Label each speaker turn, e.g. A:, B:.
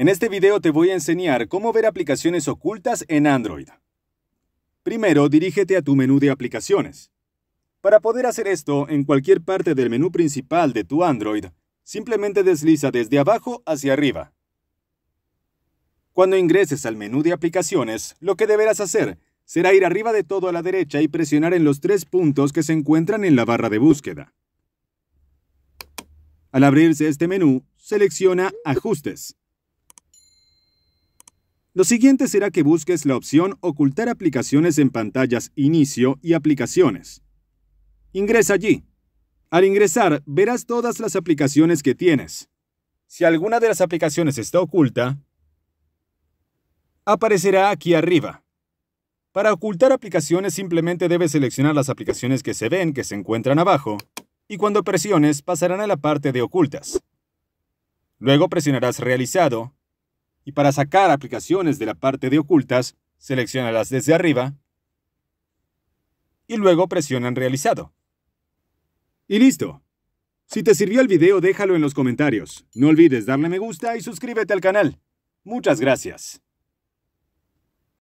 A: En este video te voy a enseñar cómo ver aplicaciones ocultas en Android. Primero, dirígete a tu menú de aplicaciones. Para poder hacer esto, en cualquier parte del menú principal de tu Android, simplemente desliza desde abajo hacia arriba. Cuando ingreses al menú de aplicaciones, lo que deberás hacer será ir arriba de todo a la derecha y presionar en los tres puntos que se encuentran en la barra de búsqueda. Al abrirse este menú, selecciona Ajustes. Lo siguiente será que busques la opción Ocultar aplicaciones en pantallas Inicio y Aplicaciones. Ingresa allí. Al ingresar, verás todas las aplicaciones que tienes. Si alguna de las aplicaciones está oculta, aparecerá aquí arriba. Para ocultar aplicaciones simplemente debes seleccionar las aplicaciones que se ven que se encuentran abajo y cuando presiones pasarán a la parte de ocultas. Luego presionarás Realizado y para sacar aplicaciones de la parte de ocultas, seleccionalas desde arriba y luego presionan realizado. Y listo. Si te sirvió el video déjalo en los comentarios. No olvides darle me gusta y suscríbete al canal. Muchas gracias.